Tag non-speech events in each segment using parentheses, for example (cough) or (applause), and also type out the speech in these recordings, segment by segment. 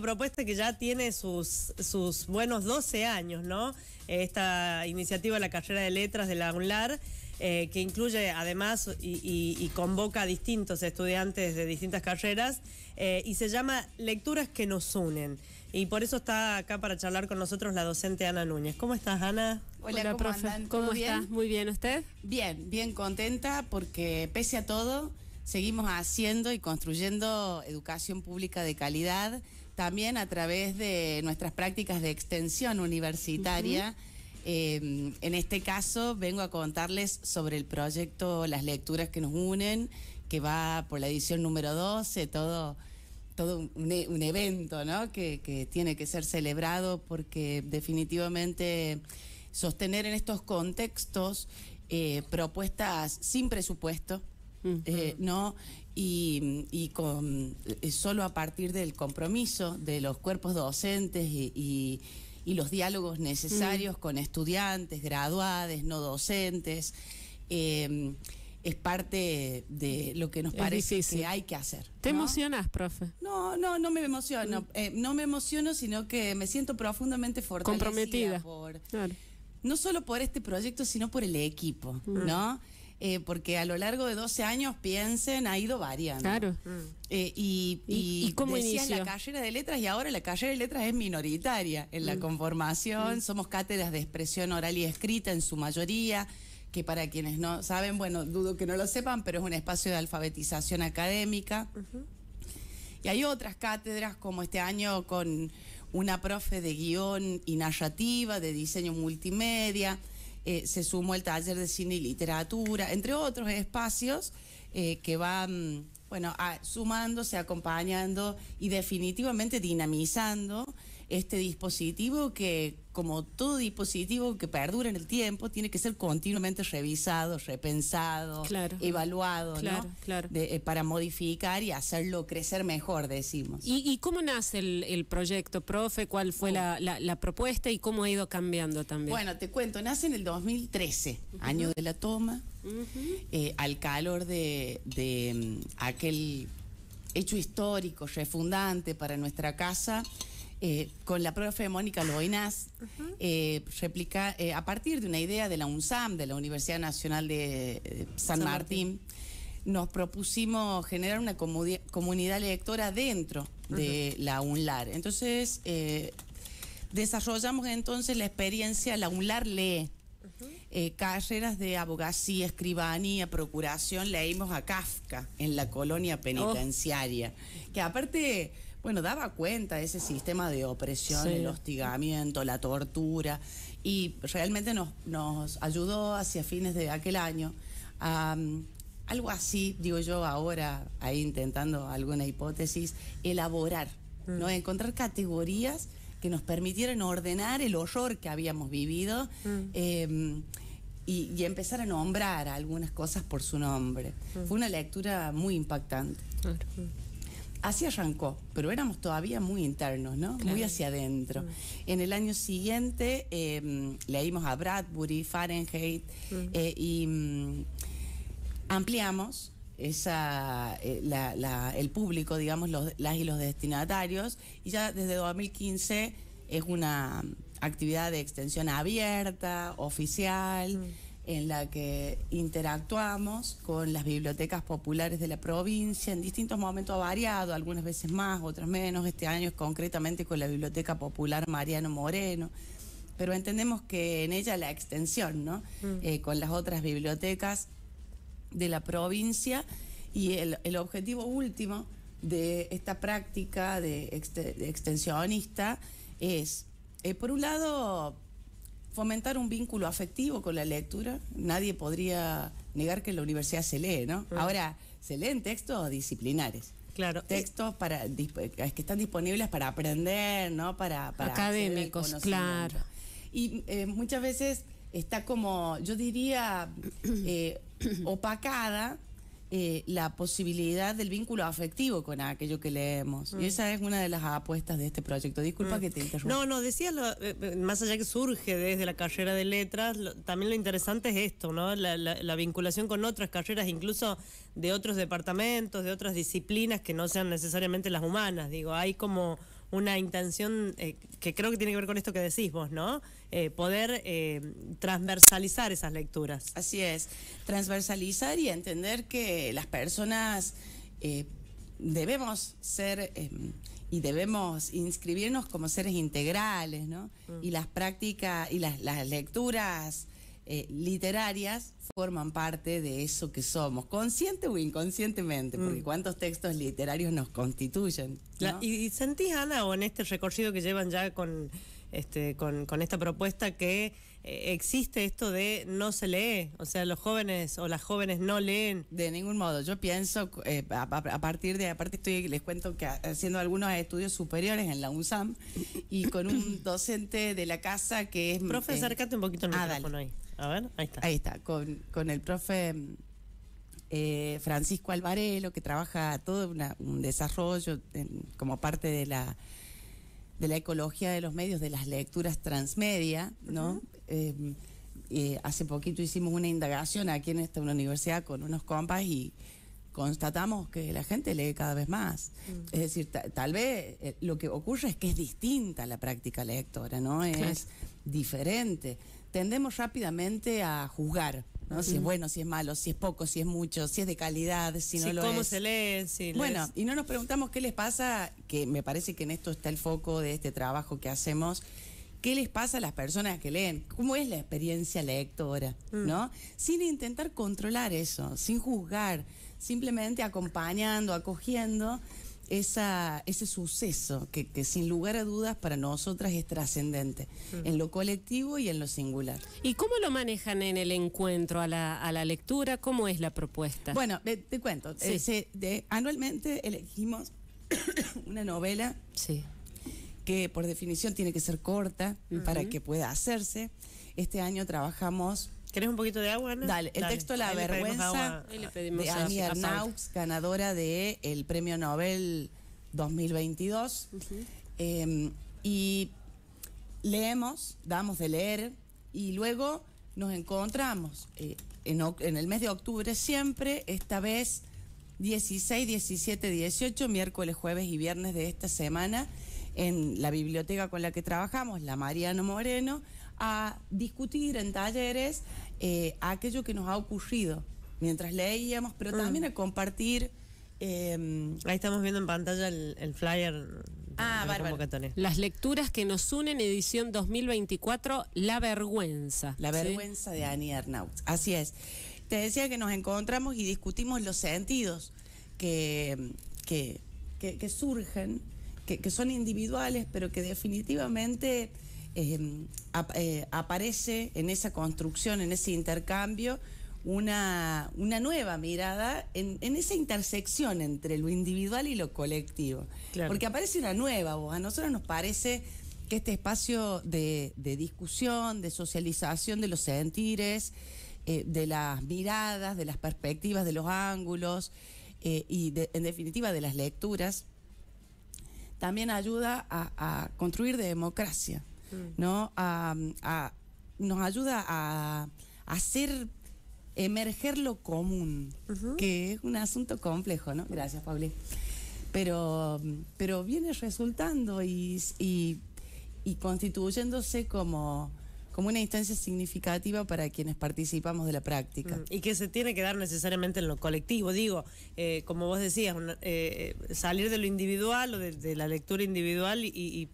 propuesta que ya tiene sus, sus buenos 12 años, ¿no? Esta iniciativa de la carrera de letras de la UNLAR, eh, que incluye además y, convoca a distintos estudiantes de distintas carreras, eh, y se llama Lecturas que nos unen. Y por eso está acá para charlar con nosotros la docente Ana Núñez. ¿Cómo estás, Ana? Hola, Hola ¿Cómo estás? Muy bien, ¿usted? Bien, bien contenta porque pese a todo, seguimos haciendo y construyendo educación pública de calidad también a través de nuestras prácticas de extensión universitaria. Eh, en este caso vengo a contarles sobre el proyecto Las Lecturas que nos unen, que va por la edición número 12, todo, todo un, e, evento ¿no? que, tiene que ser celebrado porque definitivamente sostener en estos contextos eh, propuestas sin presupuesto, eh, ¿no? Y, con, eh, solo a partir del compromiso de los cuerpos docentes y, los diálogos necesarios con estudiantes, graduades, no docentes, em, es parte de lo que nos parece que hay que hacer. ¿Te emocionas, profe? No, no, no me emociono. Mm. Eh, no me emociono, sino que me siento profundamente fortalecida. Comprometida. Por, No solo por este proyecto, sino por el equipo, mm. ¿no? Eh, porque a lo largo de 12 años, piensen, ha ido variando. Claro. Mm. Eh, y, y, decías la carrera de letras y ahora la carrera de letras es minoritaria en la mm. conformación, mm. somos cátedras de expresión oral y escrita en su mayoría que para quienes no saben, bueno, dudo que no lo sepan, pero es un espacio de alfabetización académica. Y hay otras cátedras, como este año con una profe de guión y narrativa, de diseño multimedia, eh, se sumó el taller de cine y literatura, entre otros espacios eh, que van bueno, sumándose, acompañando y definitivamente dinamizando este dispositivo que, como todo dispositivo que perdura en el tiempo, tiene que ser continuamente revisado, repensado, evaluado, ¿no? Eh, para modificar y hacerlo crecer mejor, decimos. ¿Y, cómo nace el, proyecto, profe? ¿Cuál fue la, propuesta y cómo ha ido cambiando también? Bueno, te cuento, nace en el 2013, año de la toma, eh, al calor de, mm, aquel hecho histórico, refundante para nuestra casa eh, con la profe Mónica Loinaz, eh, replica, eh, a partir de una idea de la UNSAM, de la Universidad Nacional de San, Martín, nos propusimos generar una comunidad lectora dentro de la UNLAR. Entonces, desarrollamos entonces la experiencia, la UNLAR lee. carreras de abogacía, escribanía, procuración, leímos a Kafka en la colonia oh. penitenciaria, que aparte bueno, daba cuenta de ese sistema de opresión, el hostigamiento, la tortura, y realmente nos, nos ayudó hacia fines de aquel año a... Mm, algo así, digo yo ahora, ahí intentando alguna hipótesis, elaborar, ¿no? Mm. Encontrar categorías que nos permitieran ordenar el horror que habíamos vivido mm. em, y, empezar a nombrar algunas cosas por su nombre. Fue una lectura muy impactante. Así arrancó, pero éramos todavía muy internos, ¿no? Muy hacia adentro. Mm. En el año siguiente em, leímos a Bradbury, Fahrenheit, mm. eh, y mm, ampliamos eh, el público, digamos, los, las y los destinatarios, y ya desde 2015 es una actividad de extensión abierta, oficial en la que interactuamos con las bibliotecas populares de la provincia en distintos momentos ha variado algunas veces más, otras menos. Este año es concretamente con la Biblioteca Popular Mariano Moreno, pero entendemos que en ella la extensión, ¿no? Mm. Eh, con las otras bibliotecas de la provincia y el, objetivo último de esta práctica de, extensionista es, eh, por un lado, fomentar un vínculo afectivo con la lectura. Nadie podría negar que en la universidad se lee, ¿no? Mm. Ahora, se leen textos disciplinares. Claro. Eh, textos para, que están disponibles para aprender, ¿no? Para, académicos, claro. Y eh, muchas veces está como, yo diría, eh, opacada eh, la posibilidad del vínculo afectivo con aquello que leemos. Y mm. esa es una de las apuestas de este proyecto. Disculpa mm. que te interrumpa. No, no, decías, lo, eh, eh, más allá que surge desde la carrera de letras, también lo interesante es esto, ¿no? la, vinculación con otras carreras, incluso de otros departamentos, de otras disciplinas que no sean necesariamente las humanas. Digo, hay como una intención eh, que creo que tiene que ver con esto que decís vos, ¿no? Eh, poder eh, transversalizar esas lecturas. Así es, transversalizar y entender que las personas debemos ser em, y debemos inscribirnos como seres integrales, ¿no? Mm. Y las prácticas y las lecturas eh, literarias forman parte de eso que somos, consciente o inconscientemente, porque mm. cuántos textos literarios nos constituyen. y, sentís, Ana, o en este recorrido que llevan ya con, este, con, esta propuesta, que eh, existe esto de no se lee, o sea, los jóvenes o las jóvenes no leen. De ningún modo, yo pienso, eh, a, partir de, aparte estoy, les cuento que haciendo algunos estudios superiores en la UNSAM y con un (coughs) docente de la casa que es... Profe, acércate un poquito al ah, ahí. A ver, ahí está. Ahí está, con, el profe eh, Francisco Alvarelo, que trabaja todo un desarrollo como parte de la de la ecología de los medios, de las lecturas transmedia, ¿no? Eh, eh, hace poquito hicimos una indagación aquí en esta universidad con unos compas y constatamos que la gente lee cada vez más. Mm. Es decir, tal vez lo que ocurre es que es distinta la práctica lectora, ¿no? Es, diferente. Tendemos rápidamente a juzgar. Si es bueno, si es malo, si es poco, si es mucho, si es de calidad, si no lo cómo se lee, Bueno, y no nos preguntamos qué les pasa, que me parece que en esto está el foco de este trabajo que hacemos. ¿Qué les pasa a las personas que leen? ¿Cómo es la experiencia lectora? Mm. ¿No? Sin intentar controlar eso, sin juzgar, simplemente acompañando, acogiendo esa, ese suceso que, sin lugar a dudas para nosotras es trascendente, mm. en lo colectivo y en lo singular. ¿Y cómo lo manejan en el encuentro a la, lectura? ¿Cómo es la propuesta? Bueno, te, cuento, eh, anualmente elegimos (coughs) una novela que por definición tiene que ser corta para que pueda hacerse. Este año trabajamos ¿Querés un poquito de agua, Ana? Dale, el texto La vergüenza de Annie ganadora del Premio Nobel 2022. Em, y leemos, damos de leer y luego nos encontramos eh, en el mes de octubre siempre, esta vez 16, 17, 18, miércoles, jueves y viernes de esta semana en la biblioteca con la que trabajamos, la Mariano Moreno, a discutir en talleres eh, aquello que nos ha ocurrido mientras leíamos, pero también mm. a compartir. Em, Ahí estamos viendo en pantalla el, flyer. Ah, Las lecturas que nos unen, edición 2024, La Vergüenza. La Vergüenza de Annie Arnaut. Así es. Te decía que nos encontramos y discutimos los sentidos que, que, que, surgen, que son individuales, pero que definitivamente Em, eh, aparece en esa construcción, en ese intercambio, una, nueva mirada en, esa intersección entre lo individual y lo colectivo. Porque aparece una nueva voz. A nosotros nos parece que este espacio de, discusión, de socialización de los sentires, eh, de las miradas, de las perspectivas, de los ángulos eh, y en definitiva de las lecturas, también ayuda a, construir democracia. ¿no? nos ayuda a, hacer emerger lo común, que es un asunto complejo, ¿no? Gracias, Pauli. Pero, pero viene resultando y, y constituyéndose como como una instancia significativa para quienes participamos de la práctica. Mm, y que se tiene que dar necesariamente en lo colectivo. Digo, eh, como vos decías, eh, eh, salir de lo individual o de, la lectura individual y,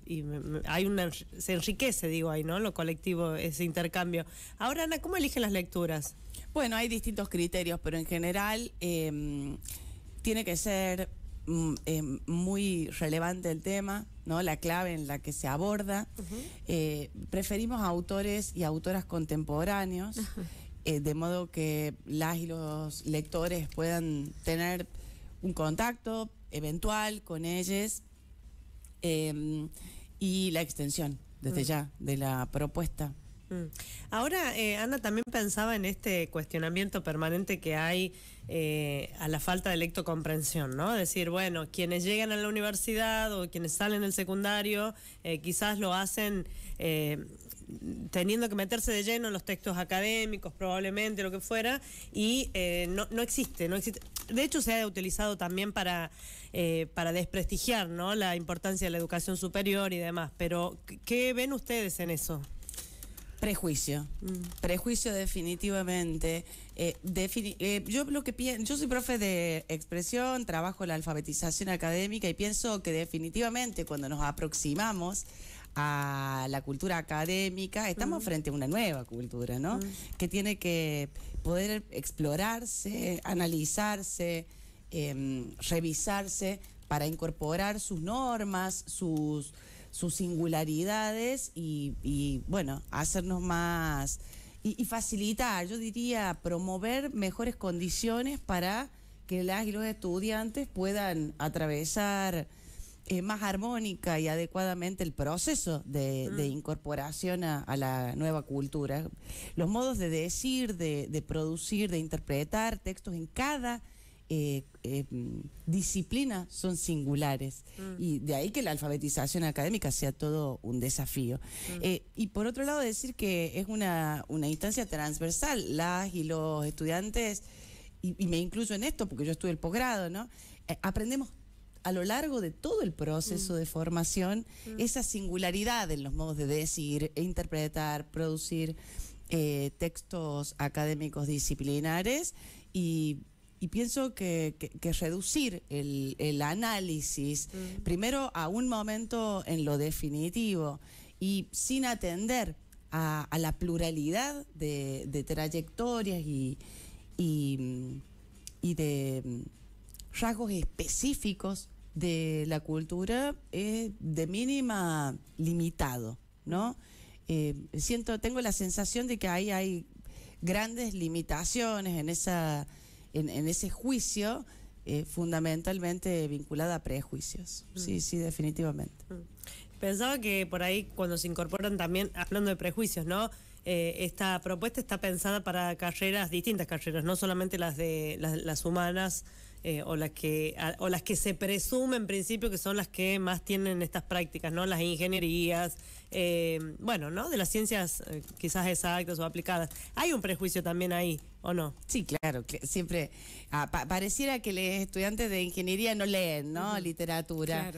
hay una se enriquece, digo, ahí, ¿no? Lo colectivo, ese intercambio. Ahora, Ana, ¿cómo eligen las lecturas? Bueno, hay distintos criterios, pero en general em, tiene que ser mm, em, muy relevante el tema ¿no? la clave en la que se aborda. Eh, preferimos autores y autoras contemporáneos, eh, de modo que las y los lectores puedan tener un contacto eventual con ellas eh, y la extensión desde ya de la propuesta Mm. Ahora, eh, Ana, también pensaba en este cuestionamiento permanente que hay eh, a la falta de lectocomprensión, ¿no? Decir, bueno, quienes llegan a la universidad o quienes salen del secundario, eh, quizás lo hacen eh, teniendo que meterse de lleno en los textos académicos, probablemente, lo que fuera, y no, existe, no existe. De hecho, se ha utilizado también para, para desprestigiar la importancia de la educación superior y demás, pero ¿qué ven ustedes en eso? Prejuicio, mm. prejuicio definitivamente. Eh, eh, yo lo que soy profe de expresión, trabajo en la alfabetización académica y pienso que definitivamente cuando nos aproximamos a la cultura académica, estamos mm. frente a una nueva cultura, ¿no? Mm. Que tiene que poder explorarse, analizarse, em, revisarse para incorporar sus normas, sus sus singularidades y, bueno, hacernos más y, facilitar, yo diría, promover mejores condiciones para que las y los estudiantes puedan atravesar eh, más armónica y adecuadamente el proceso de, mm. incorporación a, la nueva cultura. Los modos de decir, de, de producir, de interpretar textos en cada eh, eh mm, disciplinas son singulares mm. y de ahí que la alfabetización académica sea todo un desafío. Mm. Eh, y por otro lado decir que es una, instancia transversal, las y los estudiantes, y, me incluyo en esto porque yo estuve el posgrado, ¿no? Eh, aprendemos a lo largo de todo el proceso de formación esa singularidad en los modos de decir, e interpretar, producir textos académicos disciplinares y y pienso que, reducir el, análisis mm. primero a un momento en lo definitivo y sin atender a, la pluralidad de, trayectorias y, y, de mm, rasgos específicos de la cultura es de mínima limitado, ¿no? Eh, siento, tengo la sensación de que ahí hay grandes limitaciones en esa en, ese juicio eh, fundamentalmente vinculada a prejuicios. Mm. Sí, sí, definitivamente. Mm. Pensaba que por ahí cuando se incorporan también, hablando de prejuicios, ¿no? Eh, esta propuesta está pensada para carreras, distintas carreras, no solamente las de las humanas, eh, o, las que, que se presume en principio que son las que más tienen estas prácticas, ¿no? Las ingenierías, eh, bueno, ¿no? De las ciencias eh, quizás exactas o aplicadas. Hay un prejuicio también ahí, ¿o no? Sí, claro, siempre ah, pareciera que los estudiantes de ingeniería no leen, ¿no? Literatura.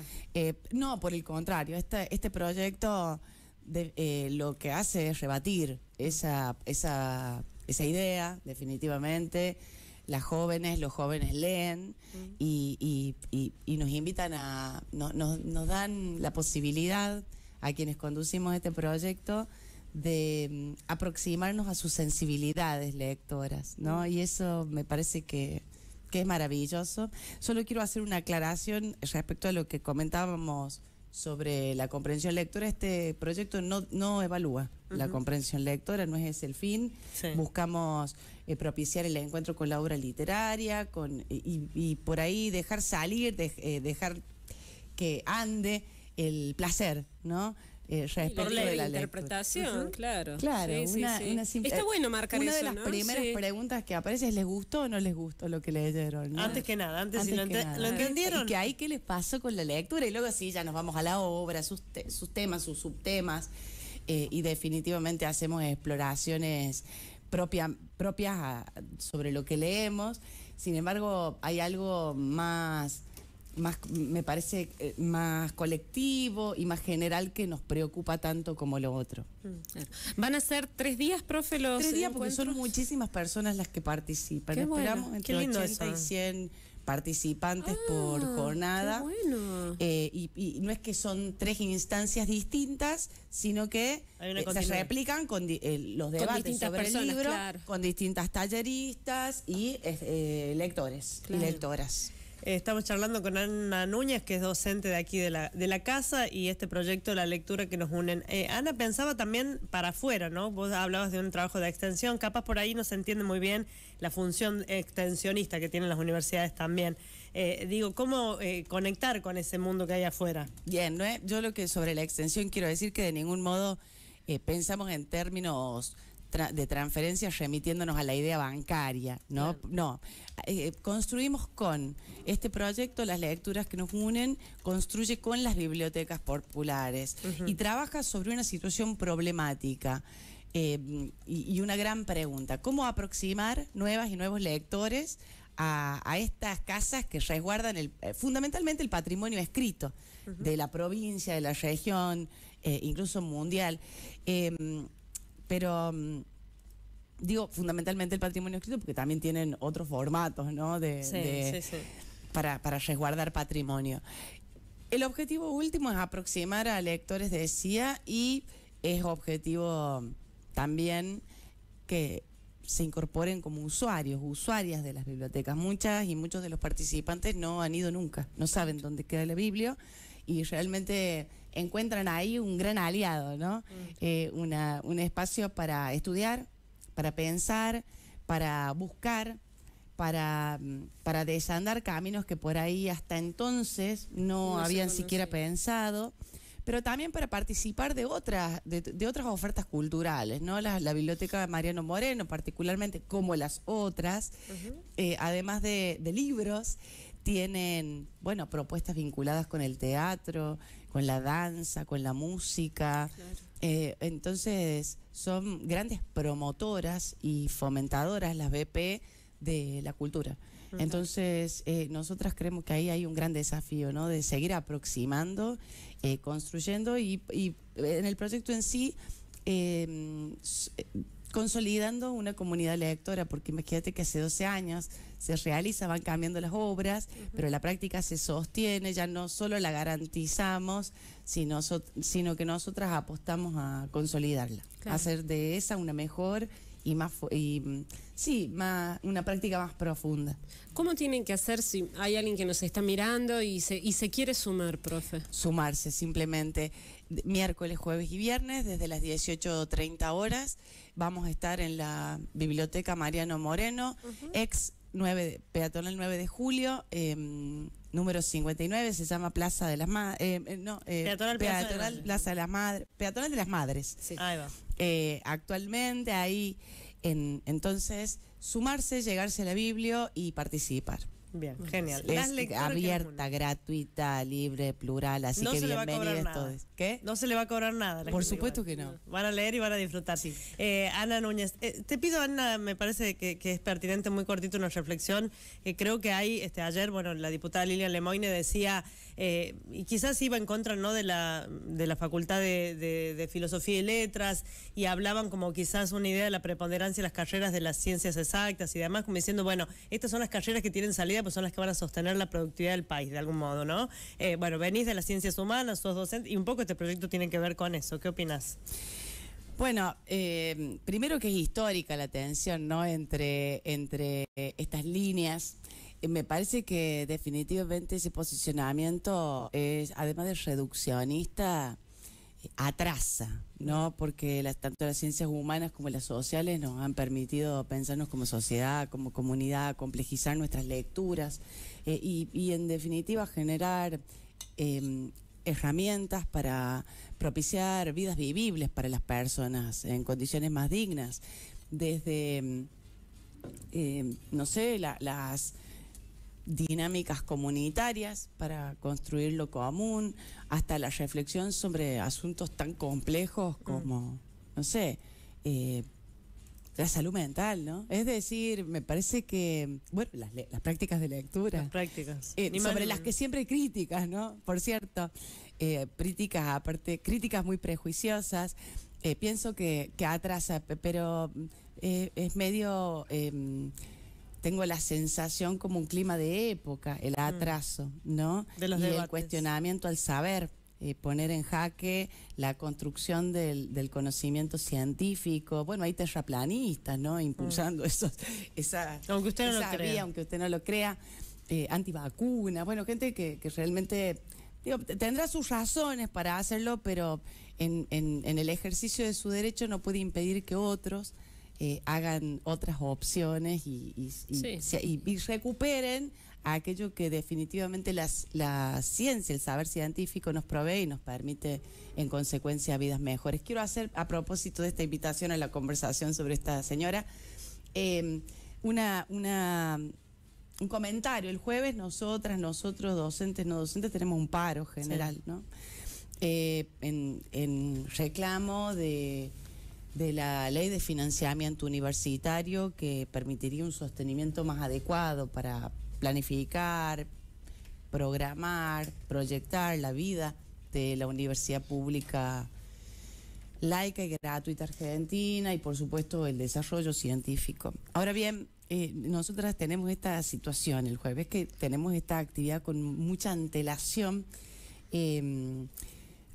no, por el contrario, este, este proyecto de, lo que hace es rebatir esa, esa idea, definitivamente las jóvenes, los jóvenes leen y, nos invitan a, nos, dan la posibilidad a quienes conducimos este proyecto de mm, aproximarnos a sus sensibilidades lectoras, ¿no? Y eso me parece que, que es maravilloso. Solo quiero hacer una aclaración respecto a lo que comentábamos sobre la comprensión lectora, este proyecto no, no evalúa la comprensión lectora, no es el fin. Buscamos eh, propiciar el encuentro con la obra literaria con, y, por ahí dejar salir, eh, dejar que ande el placer, ¿no? Eh, respecto la interpretación, claro. Claro, una, una simple, Está bueno marcar una de las primeras preguntas que aparece es ¿les gustó o no les gustó lo que leyeron? Antes que nada, antes, lo, entendieron. Y que hay qué les pasó con la lectura y luego sí, ya nos vamos a la obra, sus, temas, sus subtemas eh, y definitivamente hacemos exploraciones propias sobre lo que leemos. Sin embargo, hay algo más más, me parece, eh, más colectivo y más general que nos preocupa tanto como lo otro. Mm, ¿Van a ser tres días, profe, los Tres días, porque son muchísimas personas las que participan. Esperamos entre y 100 participantes por ah, jornada. Eh, y, no es que son tres instancias distintas, sino que eh, se replican con los debates sobre el libro, con distintas talleristas y lectores y lectoras. Eh, estamos charlando con Ana Núñez, que es docente de aquí de la, de la casa, y este proyecto, la lectura que nos unen. Eh, Ana pensaba también para afuera, ¿no? Vos hablabas de un trabajo de extensión, capaz por ahí no se entiende muy bien la función extensionista que tienen las universidades también. Eh, digo, ¿cómo conectar con ese mundo que hay afuera? Bien, ¿no? yo lo que sobre la extensión quiero decir que de ningún modo pensamos en términos de transferencias remitiéndonos a la idea bancaria, ¿no? No, eh, eh, construimos con este proyecto las lecturas que nos unen, construye con las bibliotecas populares y trabaja sobre una situación problemática. Eh, y, una gran pregunta, ¿cómo aproximar nuevas y nuevos lectores a, estas casas que resguardan el, fundamentalmente el patrimonio escrito de la provincia, de la región, incluso mundial? Pero mm, digo, fundamentalmente el patrimonio escrito, porque también tienen otros formatos, ¿no? De, Para, para resguardar patrimonio. El objetivo último es aproximar a lectores, de decía, y es objetivo mm, también que se incorporen como usuarios, usuarias de las bibliotecas. Muchas y muchos de los participantes no han ido nunca, no saben dónde queda la Biblia y realmente encuentran ahí un gran aliado, ¿no? Mm. Eh, un espacio para estudiar, para pensar, para buscar, para, mm, desandar caminos que por ahí hasta entonces no, habían siquiera pensado pero también para participar de otras, de, otras ofertas culturales, ¿no? La, Biblioteca Mariano Moreno, particularmente, como las otras, eh, además de libros tienen, bueno, propuestas vinculadas con el teatro, con la danza, con la música. Eh, entonces, son grandes promotoras y fomentadoras las BP de la cultura. Entonces, eh, nosotras creemos que ahí hay un gran desafío, ¿no? De seguir aproximando, eh, construyendo y, en el proyecto en sí consolidando una comunidad lectora, porque imagínate que hace 12 años se realizaban van cambiando las obras, pero la práctica se sostiene, ya no solo la garantizamos, sino, sino que nosotras apostamos a consolidarla, hacer de esa una mejor y más y, mm, sí, más, una práctica más profunda. ¿Cómo tienen que hacer si hay alguien que nos está mirando y se, y se quiere sumar, profe? Sumarse, simplemente miércoles, jueves y viernes, desde las 18.30 horas, vamos a estar en la Biblioteca Mariano Moreno, ex 9, peatonal 9 de julio. Em, número 59, se llama Plaza de las Madres. Eh, eh, no, eh, peatonal, Plaza, de las Madres. Peatonal de las Madres. Eh, actualmente ahí, en, entonces, sumarse, llegarse a la Biblia y participar. Bien, genial. es abierta, gratuita, libre, plural, así que bienvenidos todos. ¿Qué? No se le va a cobrar nada. Por supuesto que no. Van a leer y van a disfrutar. Sí. Eh, Ana Núñez, eh, te pido, Ana, me parece que, es pertinente muy cortito una reflexión. Eh, creo que hay, este, ayer, bueno, la diputada Lilian Lemoyne decía, y quizás iba en contra no de la, de la Facultad de, de Filosofía y Letras, y hablaban como quizás una idea de la preponderancia de las carreras de las ciencias exactas y demás, como diciendo, bueno, estas son las carreras que tienen salida pues son las que van a sostener la productividad del país, de algún modo, ¿no? Eh, bueno, venís de las ciencias humanas, sos docente, y un poco este proyecto tiene que ver con eso. ¿Qué opinas? Bueno, eh, primero que es histórica la tensión, ¿no? Entre, entre estas líneas. Eh, me parece que definitivamente ese posicionamiento es, además de reduccionista, atrasa, ¿no? Porque tanto las ciencias humanas como las sociales nos han permitido pensarnos como sociedad, como comunidad, complejizar nuestras lecturas eh, y, en definitiva generar em, herramientas para propiciar vidas vivibles para las personas en condiciones más dignas, desde, em, no sé, las dinámicas comunitarias para construir lo común, hasta la reflexión sobre asuntos tan complejos mm. como, no sé, eh, la salud mental, ¿no? Es decir, me parece que, bueno, las, prácticas de lectura. Las prácticas. Eh, sobre las que siempre críticas, ¿no? Por cierto, eh, críticas aparte, críticas muy prejuiciosas. pienso que, que atrasa, pero es medio em, tengo la sensación como un clima de época, el mm. atraso, ¿no? De los y el cuestionamiento al saber, eh, poner en jaque la construcción del, conocimiento científico. Bueno, hay terraplanistas, ¿no? Impulsando mm. esos, esa, aunque usted no lo crea. aunque usted no lo crea, eh, bueno, gente que, realmente tendrá sus razones para hacerlo, pero en el ejercicio de su derecho no puede impedir que otros eh, hagan otras opciones y, y, recuperen aquello que definitivamente las, la ciencia, el saber científico nos provee y nos permite en consecuencia vidas mejores. Quiero hacer, a propósito de esta invitación a la conversación sobre esta señora, em, una, una, un comentario. El jueves nosotras, nosotros, docentes, no docentes, tenemos un paro general, ¿no? Eh, en reclamo de de la ley de financiamiento universitario que permitiría un sostenimiento más adecuado para planificar, programar, proyectar la vida de la universidad pública laica y gratuita argentina y por supuesto el desarrollo científico. Ahora bien, eh, nosotras tenemos esta situación el jueves que tenemos esta actividad con mucha antelación. Eh,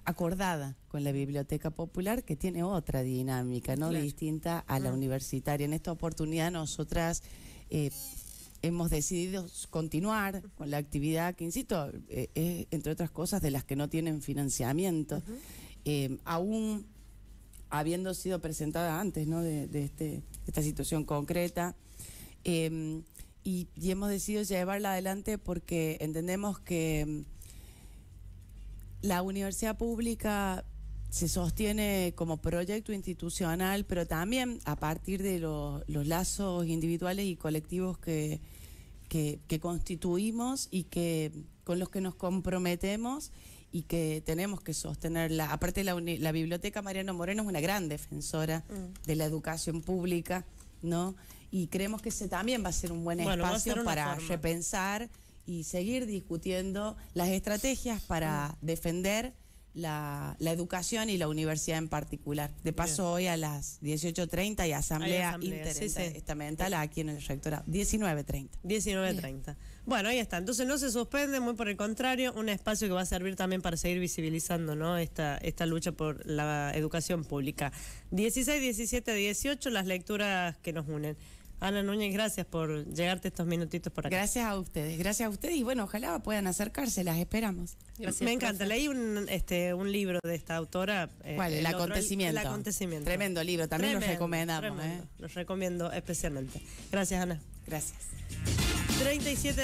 acordada con la Biblioteca Popular, que tiene otra dinámica, ¿no? Distinta a la ah. universitaria. En esta oportunidad nosotras eh, hemos decidido continuar con la actividad que, insisto, eh, es, entre otras cosas, de las que no tienen financiamiento. Eh, aún habiendo sido presentada antes ¿no? de, este, esta situación concreta. y, hemos decidido llevarla adelante porque entendemos que la universidad pública se sostiene como proyecto institucional, pero también a partir de los lazos individuales y colectivos que, que, constituimos y que con los que nos comprometemos y que tenemos que sostenerla. Aparte, la, la Biblioteca Mariano Moreno es una gran defensora mm. de la educación pública, ¿no? Y creemos que ese también va a ser un buen espacio para repensar y seguir discutiendo las estrategias para defender la, educación y la universidad en particular. De paso, hoy a las 18.30 y asamblea, asamblea interestamental eh. aquí en el rectorado. 19.30. 19.30. Bueno, ahí está. Entonces no se suspende, muy por el contrario, un espacio que va a servir también para seguir visibilizando ¿no? esta, esta lucha por la educación pública. 16, 17, 18, las lecturas que nos unen. Ana Núñez, gracias por llegarte estos minutitos por acá. Gracias a ustedes, gracias a ustedes y bueno, ojalá puedan acercarse, las esperamos. Me encanta, leí este, un, libro de esta autora. Eh, ¿Cuál? El, acontecimiento. el acontecimiento. Tremendo libro, también lo recomendamos. ¿eh? Los recomiendo especialmente. Gracias, Ana. Gracias. 37